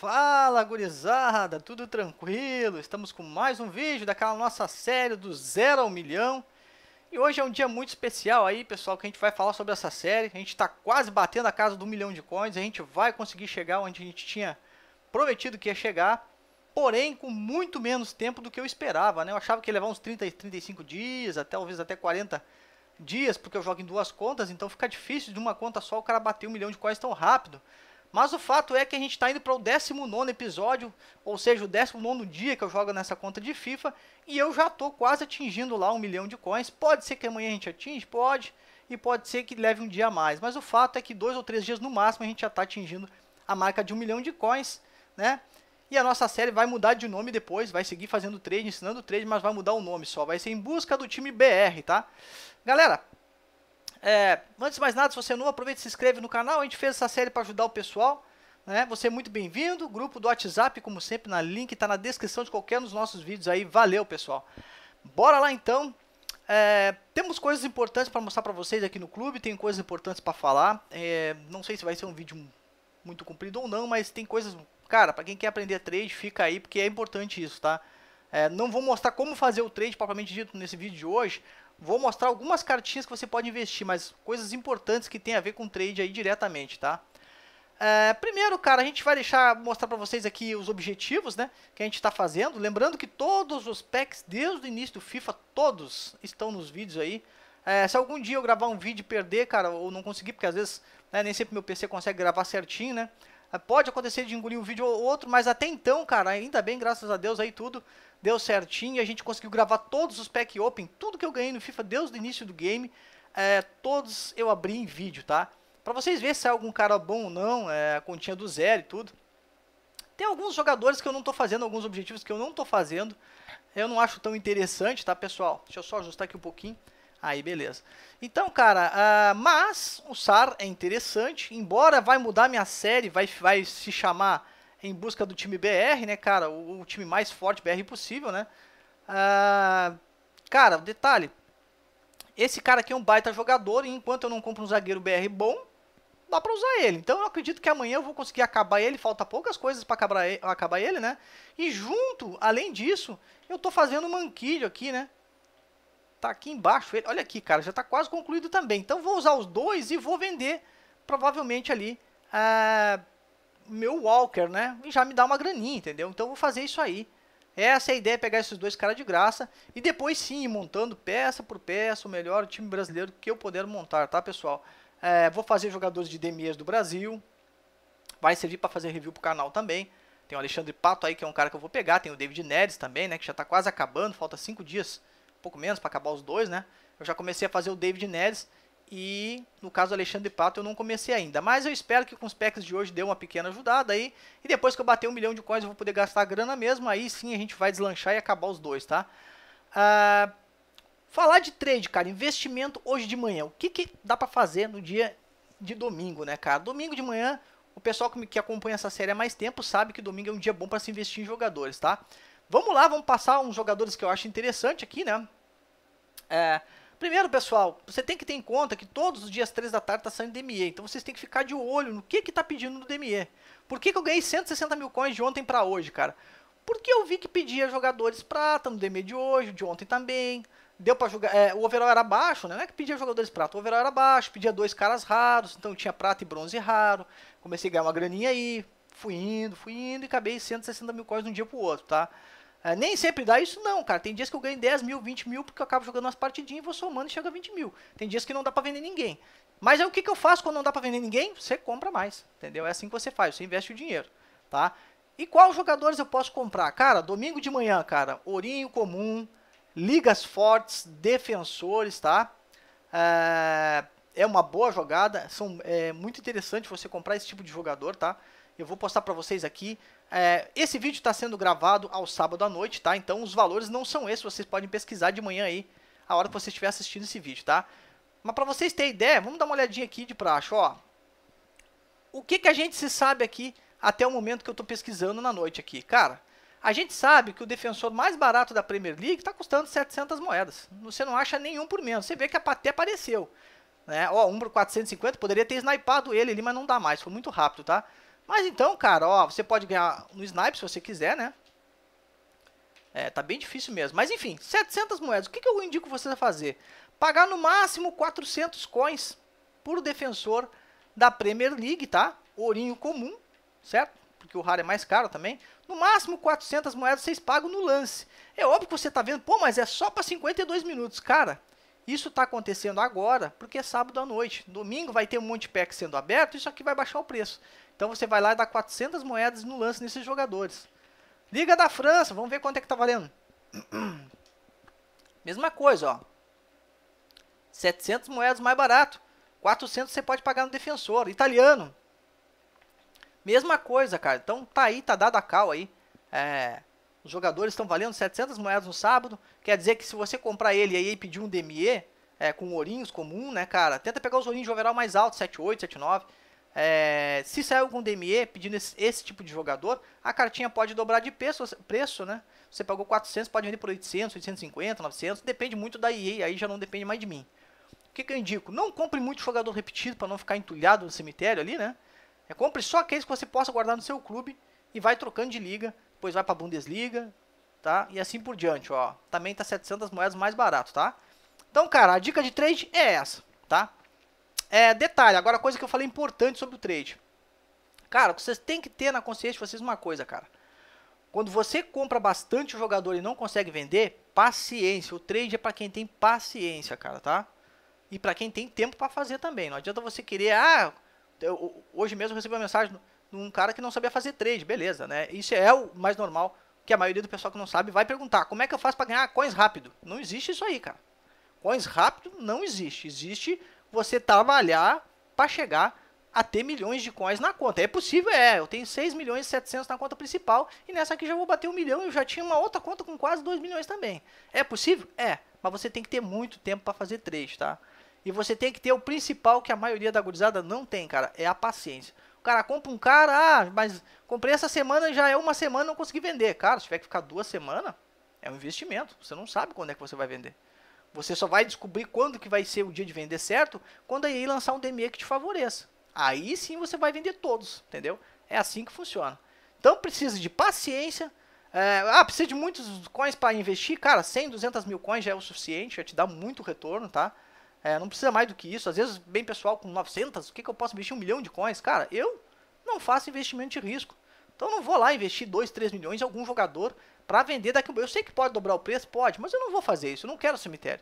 Fala gurizada, tudo tranquilo? Estamos com mais um vídeo daquela nossa série do zero ao milhão E hoje é um dia muito especial aí pessoal, que a gente vai falar sobre essa série A gente está quase batendo a casa do milhão de coins, a gente vai conseguir chegar onde a gente tinha prometido que ia chegar Porém com muito menos tempo do que eu esperava, né? Eu achava que ia levar uns 30, 35 dias, até, talvez até 40 dias Porque eu jogo em duas contas, então fica difícil de uma conta só o cara bater um milhão de coins tão rápido mas o fato é que a gente está indo para o 19 episódio, ou seja, o 19 dia que eu jogo nessa conta de FIFA, e eu já estou quase atingindo lá um milhão de coins. Pode ser que amanhã a gente atinge? Pode, e pode ser que leve um dia a mais. Mas o fato é que dois ou três dias no máximo a gente já está atingindo a marca de um milhão de coins, né? E a nossa série vai mudar de nome depois, vai seguir fazendo trade, ensinando trade, mas vai mudar o nome só. Vai ser em busca do time BR, tá? Galera, é, antes de mais nada, se você é novo, aproveita e se inscreve no canal. A gente fez essa série para ajudar o pessoal. Né? Você é muito bem-vindo. Grupo do WhatsApp, como sempre, na link, está na descrição de qualquer um dos nossos vídeos aí. Valeu, pessoal. Bora lá então. É, temos coisas importantes para mostrar para vocês aqui no clube, tem coisas importantes para falar. É, não sei se vai ser um vídeo muito comprido ou não, mas tem coisas. Cara, para quem quer aprender trade, fica aí porque é importante isso, tá? É, não vou mostrar como fazer o trade propriamente dito nesse vídeo de hoje, vou mostrar algumas cartinhas que você pode investir, mas coisas importantes que tem a ver com trade aí diretamente, tá? É, primeiro, cara, a gente vai deixar mostrar para vocês aqui os objetivos, né, que a gente está fazendo. Lembrando que todos os packs desde o início do FIFA, todos estão nos vídeos aí. É, se algum dia eu gravar um vídeo e perder, cara, ou não conseguir, porque às vezes né, nem sempre meu PC consegue gravar certinho, né? É, pode acontecer de engolir um vídeo ou outro, mas até então, cara, ainda bem, graças a Deus aí tudo deu certinho, a gente conseguiu gravar todos os pack open, tudo que eu ganhei no FIFA desde o início do game, é, todos eu abri em vídeo, tá? Pra vocês verem se é algum cara bom ou não, é, a continha do zero e tudo. Tem alguns jogadores que eu não tô fazendo, alguns objetivos que eu não tô fazendo, eu não acho tão interessante, tá pessoal? Deixa eu só ajustar aqui um pouquinho. Aí, beleza. Então, cara, uh, mas o SAR é interessante, embora vai mudar minha série, vai, vai se chamar em busca do time BR, né, cara? O, o time mais forte BR possível, né? Ah, cara, detalhe. Esse cara aqui é um baita jogador e enquanto eu não compro um zagueiro BR bom, dá para usar ele. Então eu acredito que amanhã eu vou conseguir acabar ele, falta poucas coisas para acabar ele, né? E junto, além disso, eu tô fazendo um manquilho aqui, né? Tá aqui embaixo ele. Olha aqui, cara, já tá quase concluído também. Então vou usar os dois e vou vender provavelmente ali ah, meu Walker, né? E já me dá uma graninha, entendeu? Então vou fazer isso aí. Essa é a ideia, é pegar esses dois caras de graça e depois sim, montando peça por peça, o melhor time brasileiro que eu puder montar, tá, pessoal? É, vou fazer jogadores de DMs do Brasil, vai servir para fazer review pro canal também. Tem o Alexandre Pato aí, que é um cara que eu vou pegar, tem o David Neres também, né, que já tá quase acabando, falta cinco dias, um pouco menos para acabar os dois, né? Eu já comecei a fazer o David Neres e no caso do Alexandre Pato eu não comecei ainda. Mas eu espero que com os packs de hoje dê uma pequena ajudada aí. E depois que eu bater um milhão de coins eu vou poder gastar grana mesmo. Aí sim a gente vai deslanchar e acabar os dois, tá? Ah, falar de trade, cara. Investimento hoje de manhã. O que, que dá para fazer no dia de domingo, né, cara? Domingo de manhã, o pessoal que, me, que acompanha essa série há mais tempo sabe que domingo é um dia bom para se investir em jogadores, tá? Vamos lá, vamos passar uns jogadores que eu acho interessante aqui, né? É, Primeiro, pessoal, você tem que ter em conta que todos os dias 3 da tarde está saindo DME. Então vocês têm que ficar de olho no que está pedindo no DME. Por que, que eu ganhei 160 mil coins de ontem para hoje, cara? Porque eu vi que pedia jogadores prata no DME de hoje, de ontem também. Deu para jogar. É, o overall era baixo, né? Não é que pedia jogadores prata, o overall era baixo, pedia dois caras raros, então tinha prata e bronze raro. Comecei a ganhar uma graninha aí, fui indo, fui indo e acabei 160 mil coins de um dia pro outro, tá? É, nem sempre dá isso, não, cara. Tem dias que eu ganho 10 mil, 20 mil, porque eu acabo jogando umas partidinhas e vou somando e chega a 20 mil. Tem dias que não dá pra vender ninguém. Mas aí é o que, que eu faço quando não dá pra vender ninguém? Você compra mais, entendeu? É assim que você faz, você investe o dinheiro, tá? E quais jogadores eu posso comprar? Cara, domingo de manhã, cara, Ourinho comum, ligas fortes, defensores, tá? É, é uma boa jogada, são, é muito interessante você comprar esse tipo de jogador, tá? Eu vou postar para vocês aqui. É, esse vídeo está sendo gravado ao sábado à noite, tá? Então os valores não são esses, vocês podem pesquisar de manhã aí, a hora que você estiver assistindo esse vídeo, tá? Mas para vocês terem ideia, vamos dar uma olhadinha aqui de praxe, ó. O que, que a gente se sabe aqui até o momento que eu estou pesquisando na noite aqui? Cara, a gente sabe que o defensor mais barato da Premier League está custando 700 moedas. Você não acha nenhum por menos. Você vê que até apareceu. Né? Ó, um por 450, poderia ter snipado ele ali, mas não dá mais. Foi muito rápido, tá? Mas então, cara, ó, você pode ganhar no snipe se você quiser, né? É, tá bem difícil mesmo. Mas enfim, 700 moedas. O que, que eu indico vocês a fazer? Pagar no máximo 400 coins por defensor da Premier League, tá? Ourinho comum, certo? Porque o raro é mais caro também. No máximo 400 moedas vocês pagam no lance. É óbvio que você tá vendo, pô, mas é só para 52 minutos, cara. Isso tá acontecendo agora porque é sábado à noite. Domingo vai ter um monte de pack sendo aberto, isso aqui vai baixar o preço. Então você vai lá e dá 400 moedas no lance nesses jogadores. Liga da França, vamos ver quanto é que tá valendo. Mesma coisa, ó. 700 moedas mais barato. 400 você pode pagar no defensor. Italiano. Mesma coisa, cara. Então tá aí, tá dado a cal aí. É, os jogadores estão valendo 700 moedas no sábado. Quer dizer que se você comprar ele aí e pedir um DME, é, com ourinhos comum, né, cara? Tenta pegar os ourinhos de overall mais alto, 7,8, 7,9. É, se sair algum DME pedindo esse, esse, tipo de jogador, a cartinha pode dobrar de preço, preço, né? Você pagou 400, pode vender por 800, 850, 900, depende muito da EA, aí já não depende mais de mim. O que, que eu indico? Não compre muito jogador repetido para não ficar entulhado no cemitério ali, né? É, compre só aqueles que você possa guardar no seu clube e vai trocando de liga, depois vai para Bundesliga, tá? E assim por diante, ó. Também tá 700 moedas mais barato, tá? Então, cara, a dica de trade é essa, tá? É, detalhe, agora coisa que eu falei importante sobre o trade. Cara, vocês têm que ter na consciência de vocês uma coisa, cara. Quando você compra bastante o jogador e não consegue vender, paciência. O trade é para quem tem paciência, cara, tá? E para quem tem tempo para fazer também. Não adianta você querer, ah, eu, hoje mesmo eu recebi uma mensagem de um cara que não sabia fazer trade, beleza, né? Isso é o mais normal, que a maioria do pessoal que não sabe vai perguntar, como é que eu faço para ganhar coins rápido? Não existe isso aí, cara. Coins rápido não existe. Existe você trabalhar para chegar a ter milhões de coins na conta. É possível, é. Eu tenho 6 milhões e 700 na conta principal e nessa aqui já vou bater um milhão e eu já tinha uma outra conta com quase 2 milhões também. É possível? É, mas você tem que ter muito tempo para fazer trade, tá? E você tem que ter o principal que a maioria da gurizada não tem, cara, é a paciência. O cara compra um cara, ah, mas comprei essa semana, já é uma semana, não consegui vender. Cara, se tiver que ficar duas semanas, é um investimento. Você não sabe quando é que você vai vender. Você só vai descobrir quando que vai ser o dia de vender certo quando aí lançar um DME que te favoreça. Aí sim você vai vender todos, entendeu? É assim que funciona. Então precisa de paciência. É, ah, precisa de muitos coins para investir. Cara, 100, 200 mil coins já é o suficiente, já te dá muito retorno, tá? É, não precisa mais do que isso. Às vezes, bem pessoal, com 900, o que, que eu posso investir? Um milhão de coins? Cara, eu não faço investimento de risco. Então eu não vou lá investir 2, 3 milhões em algum jogador para vender daqui a um... Eu sei que pode dobrar o preço, pode, mas eu não vou fazer isso, eu não quero cemitério.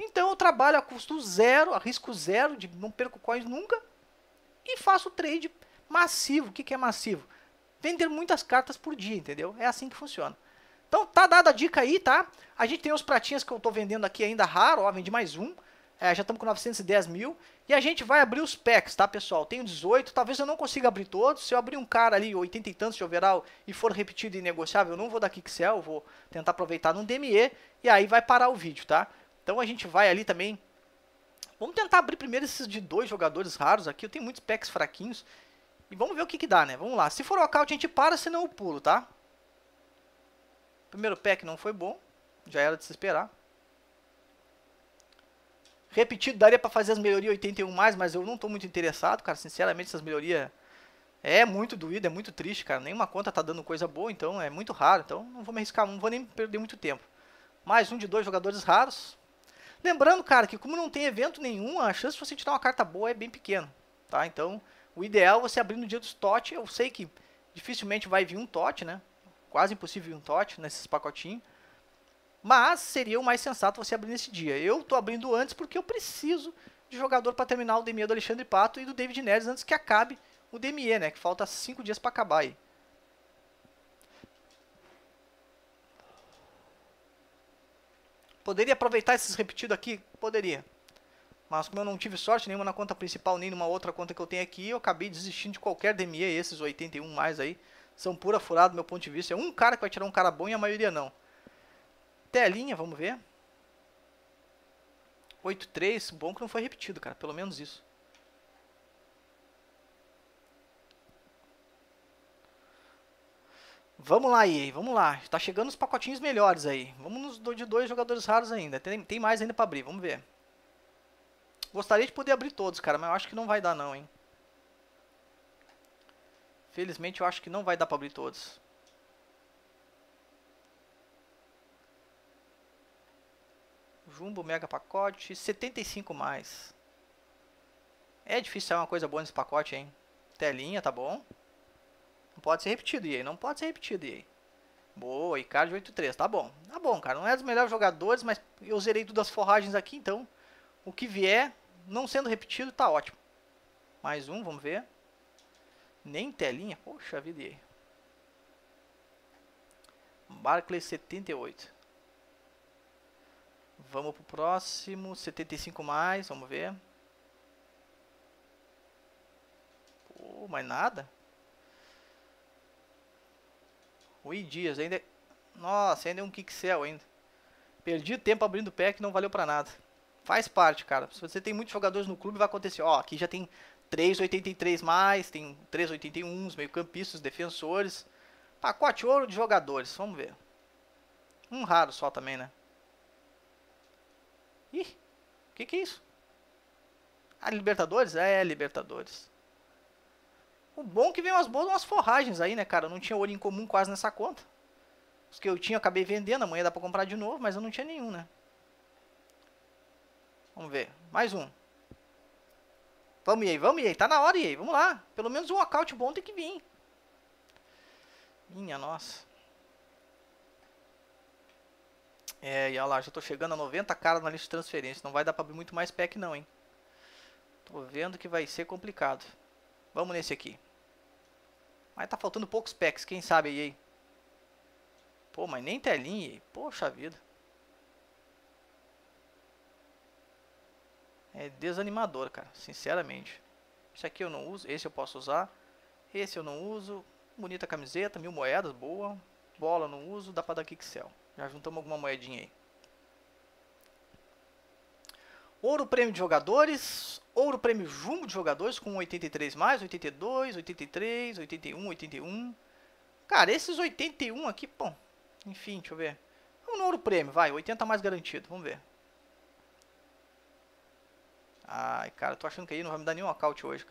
Então eu trabalho a custo zero, a risco zero, de não perco coins nunca, e faço trade massivo. O que, que é massivo? Vender muitas cartas por dia, entendeu? É assim que funciona. Então tá dada a dica aí, tá? A gente tem os pratinhas que eu tô vendendo aqui ainda raro, ó, vendi mais um. É, já estamos com 910 mil. E a gente vai abrir os packs, tá, pessoal? Tenho 18, talvez eu não consiga abrir todos. Se eu abrir um cara ali, 80 e tantos de overall, e for repetido e negociável, eu não vou dar Kixel, vou tentar aproveitar num DME, e aí vai parar o vídeo, tá? Então a gente vai ali também... Vamos tentar abrir primeiro esses de dois jogadores raros aqui. Eu tenho muitos packs fraquinhos. E vamos ver o que, que dá, né? Vamos lá. Se for o a gente para, senão eu pulo, tá? Primeiro pack não foi bom. Já era de se esperar. Repetido, daria para fazer as melhorias 81 mais, mas eu não tô muito interessado, cara. Sinceramente, essas melhorias é muito doído, é muito triste, cara. Nenhuma conta tá dando coisa boa, então é muito raro. Então não vou me arriscar, não vou nem perder muito tempo. Mais um de dois jogadores raros. Lembrando, cara, que como não tem evento nenhum, a chance de você tirar uma carta boa é bem pequena, tá? Então, o ideal é você abrir no dia dos TOT. Eu sei que dificilmente vai vir um TOT, né? Quase impossível vir um TOT nesses pacotinhos. Mas seria o mais sensato você abrir nesse dia. Eu tô abrindo antes porque eu preciso de jogador para terminar o DME do Alexandre Pato e do David Neres antes que acabe o DME, né? Que falta 5 dias para acabar aí. Poderia aproveitar esses repetidos aqui? Poderia. Mas como eu não tive sorte nenhuma na conta principal, nem numa outra conta que eu tenho aqui, eu acabei desistindo de qualquer DME. Esses 81 mais aí são pura furada do meu ponto de vista. É um cara que vai tirar um cara bom e a maioria não telinha, vamos ver. 8-3, bom que não foi repetido, cara. Pelo menos isso. Vamos lá, EA, vamos lá. Tá chegando os pacotinhos melhores aí. Vamos nos de dois jogadores raros ainda. Tem, tem mais ainda pra abrir, vamos ver. Gostaria de poder abrir todos, cara, mas eu acho que não vai dar não, hein. Felizmente eu acho que não vai dar pra abrir todos. Jumbo, Mega Pacote, 75 mais. É difícil sair uma coisa boa nesse pacote, hein? Telinha, tá bom. Não pode ser repetido, EA. Não pode ser repetido, EA. Boa, Icardi 83, Tá bom. Tá bom, cara. Não é dos melhores jogadores, mas eu zerei todas as forragens aqui, então o que vier, não sendo repetido, tá ótimo. Mais um, vamos ver. Nem telinha. Poxa vida, EA. Barclays 78. Vamos pro próximo. 75 mais, vamos ver. Pô, mais nada. Rui Dias, ainda. É, nossa, ainda é um Kixel ainda. Perdi tempo abrindo pack, não valeu pra nada. Faz parte, cara. Se você tem muitos jogadores no clube, vai acontecer. Ó, aqui já tem 3,83 mais, tem 3,81, meio-campistas, defensores. Pacote ouro de jogadores, vamos ver. Um raro só também, né? Ih, o que, que é isso? Ah, Libertadores? É, Libertadores. O bom é que veio umas boas umas forragens aí, né, cara? Eu não tinha olho em comum quase nessa conta. Os que eu tinha eu acabei vendendo, amanhã dá pra comprar de novo, mas eu não tinha nenhum, né? Vamos ver. Mais um. Vamos, aí vamos, aí Tá na hora, aí Vamos lá. Pelo menos um account bom tem que vir. Minha nossa. É, e olha lá, já tô chegando a 90 caras na lista de transferência. Não vai dar pra abrir muito mais pack não, hein? Tô vendo que vai ser complicado. Vamos nesse aqui. Mas tá faltando poucos packs, quem sabe aí. Pô, mas nem telinha, Poxa vida. É desanimador, cara, sinceramente. Esse aqui eu não uso, esse eu posso usar. Esse eu não uso. Bonita camiseta, mil moedas, boa. Bola não uso, dá pra dar kick sell. Já juntamos alguma moedinha aí. Ouro prêmio de jogadores. Ouro prêmio jumbo de jogadores com 83 mais, 82, 83, 81, 81. Cara, esses 81 aqui, bom. Enfim, deixa eu ver. Vamos no ouro prêmio, vai. 80 mais garantido, vamos ver. Ai, cara, tô achando que aí não vai me dar nenhum account hoje.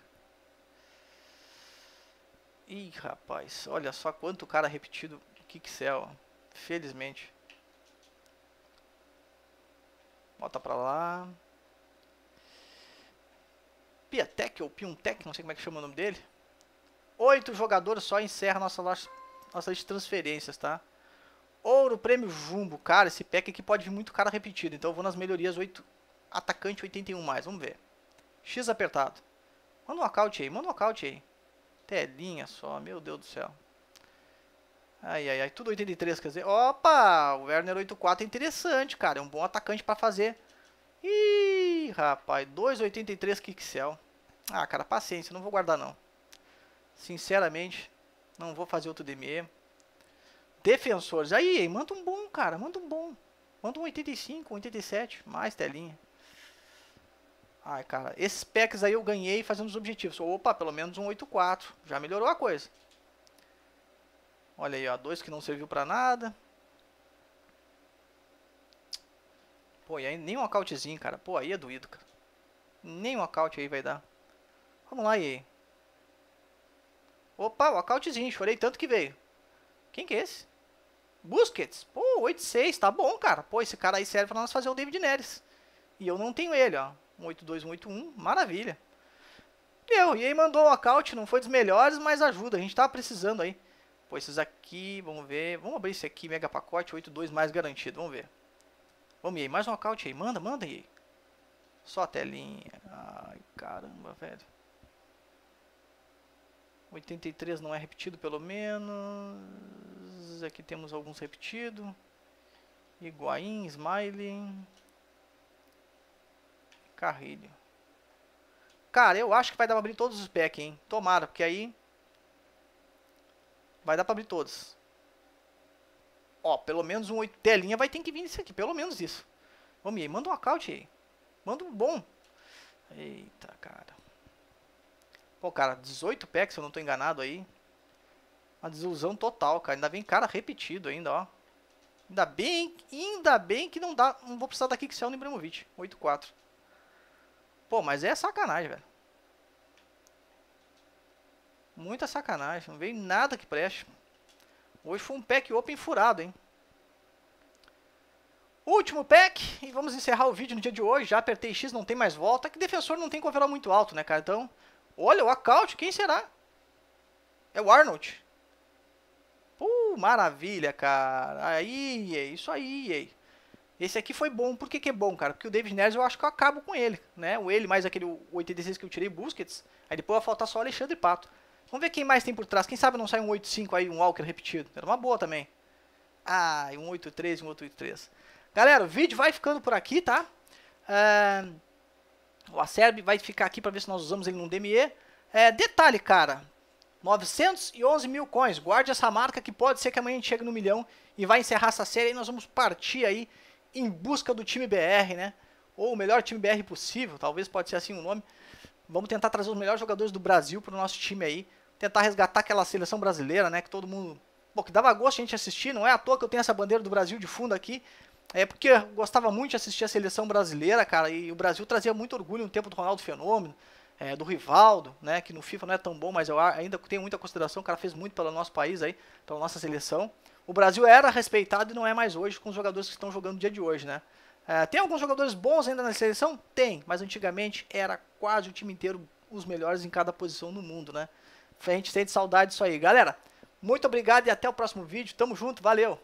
Ih, rapaz, olha só quanto cara repetido. Que que céu, felizmente. Bota pra lá. Piatek ou Piuntec, não sei como é que chama o nome dele. Oito jogadores só encerra nossa, nossa lista de transferências, tá? Ouro, prêmio Jumbo. Cara, esse pack aqui pode vir muito cara repetido. Então eu vou nas melhorias 8. Atacante 81 mais. Vamos ver. X apertado. Manda um nocaute aí, manda um nocaute aí. Telinha só, meu Deus do céu. Ai, ai, ai, tudo 83, quer dizer. Opa, o Werner 84 é interessante, cara. É um bom atacante para fazer. Ih, rapaz, 2,83 Kixel. Ah, cara, paciência, não vou guardar não. Sinceramente, não vou fazer outro DME. Defensores, aí, manda um bom, cara, manda um bom. Manda um 85, 87, mais telinha. Ai, cara, esses packs aí eu ganhei fazendo os objetivos. Opa, pelo menos um 84, já melhorou a coisa. Olha aí, ó, dois que não serviu pra nada. Pô, e aí nem um acautzinho, cara. Pô, aí é doído, cara. Nem um acaute aí vai dar. Vamos lá, aí. Opa, o acautzinho. Chorei tanto que veio. Quem que é esse? Busquets. Pô, 8-6. Tá bom, cara. Pô, esse cara aí serve pra nós fazer o David Neres. E eu não tenho ele, ó. 8-1, Maravilha. Deu. E aí mandou um acaute. Não foi dos melhores, mas ajuda. A gente tá precisando aí. Pô, esses aqui, vamos ver. Vamos abrir esse aqui, mega pacote, 8.2 mais garantido, vamos ver. Vamos, aí, mais um nocaute aí. Manda, manda aí. Só a telinha. Ai, caramba, velho. 83 não é repetido, pelo menos. Aqui temos alguns repetidos. Higuaín, Smiley. Carrilho. Cara, eu acho que vai dar pra abrir todos os packs, hein? Tomara, porque aí Vai dar para abrir todas. Ó, pelo menos um 8 telinha vai ter que vir isso aqui, pelo menos isso. Vamos aí, manda um account aí. Manda um bom. Eita, cara. Pô, cara, 18 packs, se eu não tô enganado aí. Uma desilusão total, cara. Ainda vem cara repetido ainda, ó. Ainda bem, ainda bem que não dá, não vou precisar daqui que é o Ibrahimovic, 8-4. Pô, mas é sacanagem, velho. Muita sacanagem, não veio nada que preste. Hoje foi um pack open furado, hein? Último pack, e vamos encerrar o vídeo no dia de hoje. Já apertei X, não tem mais volta. É que defensor não tem com muito alto, né, cara? Então, olha o account, quem será? É o Arnold. Uh, maravilha, cara. Aí, é isso aí, aí. Esse aqui foi bom. Por que, que é bom, cara? Porque o David Neres eu acho que eu acabo com ele, né? O ele mais aquele 86 que eu tirei, Busquets. Aí depois vai faltar só o Alexandre Pato. Vamos ver quem mais tem por trás. Quem sabe não sai um 8-5 aí, um Walker repetido. Era uma boa também. Ah, e um 8.3, um 3 Galera, o vídeo vai ficando por aqui, tá? Uh, o acerbe vai ficar aqui para ver se nós usamos ele num DME. É, detalhe, cara. 911 mil coins. Guarde essa marca que pode ser que amanhã a gente chegue no milhão e vai encerrar essa série. E nós vamos partir aí em busca do time BR, né? Ou o melhor time BR possível, talvez pode ser assim o nome. Vamos tentar trazer os melhores jogadores do Brasil para o nosso time aí tentar resgatar aquela seleção brasileira, né? Que todo mundo. Pô, que dava gosto a gente assistir, não é à toa que eu tenho essa bandeira do Brasil de fundo aqui. É porque eu gostava muito de assistir a seleção brasileira, cara, e o Brasil trazia muito orgulho no tempo do Ronaldo Fenômeno, é, do Rivaldo, né? Que no FIFA não é tão bom, mas eu ainda tenho muita consideração, o cara fez muito pelo nosso país aí, pela nossa seleção. O Brasil era respeitado e não é mais hoje com os jogadores que estão jogando no dia de hoje, né? É, tem alguns jogadores bons ainda na seleção? Tem, mas antigamente era quase o time inteiro os melhores em cada posição no mundo, né? A gente sente saudade disso aí. Galera, muito obrigado e até o próximo vídeo. Tamo junto, valeu!